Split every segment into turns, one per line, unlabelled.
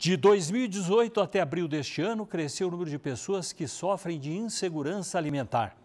De 2018 até abril deste ano, cresceu o número de pessoas que sofrem de insegurança
alimentar.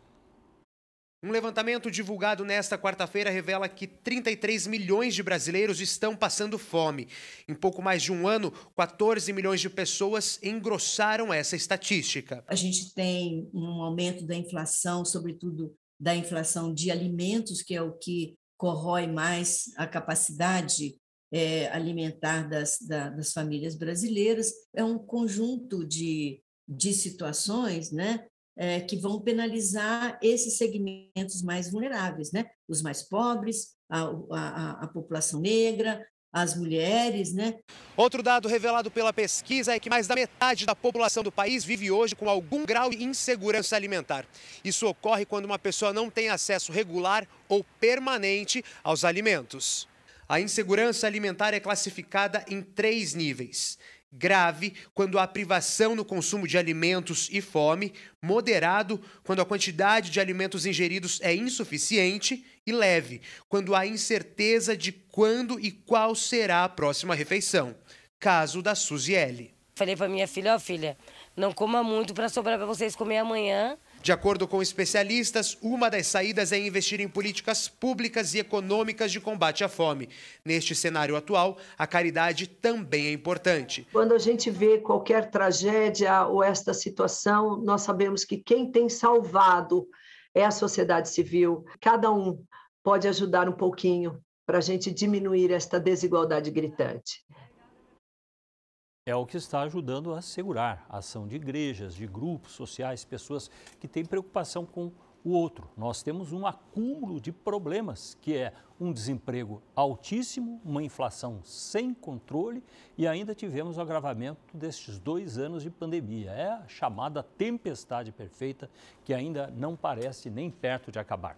Um levantamento divulgado nesta quarta-feira revela que 33 milhões de brasileiros estão passando fome. Em pouco mais de um ano, 14 milhões de pessoas engrossaram essa estatística.
A gente tem um aumento da inflação, sobretudo da inflação de alimentos, que é o que corrói mais a capacidade é, alimentar das, da, das famílias brasileiras. É um conjunto de, de situações né, é, que vão penalizar esses segmentos mais vulneráveis, né? os mais pobres, a,
a, a população negra, as mulheres, né? Outro dado revelado pela pesquisa é que mais da metade da população do país vive hoje com algum grau de insegurança alimentar. Isso ocorre quando uma pessoa não tem acesso regular ou permanente aos alimentos. A insegurança alimentar é classificada em três níveis: grave, quando há privação no consumo de alimentos e fome, moderado, quando a quantidade de alimentos ingeridos é insuficiente, e leve, quando há incerteza de quando e qual será a próxima refeição. Caso da Suzy L. Falei para minha filha: ó, oh, filha, não coma muito para sobrar para vocês comer amanhã. De acordo com especialistas, uma das saídas é investir em políticas públicas e econômicas de combate à fome. Neste cenário atual, a caridade também é importante.
Quando a gente vê qualquer tragédia ou esta situação, nós sabemos que quem tem salvado é a sociedade civil. Cada um pode ajudar um pouquinho para a gente diminuir esta desigualdade gritante.
É o que está ajudando a segurar a ação de igrejas, de grupos sociais, pessoas que têm preocupação com o outro. Nós temos um acúmulo de problemas, que é um desemprego altíssimo, uma inflação sem controle e ainda tivemos o agravamento destes dois anos de pandemia. É a chamada tempestade perfeita que ainda não parece nem perto de acabar.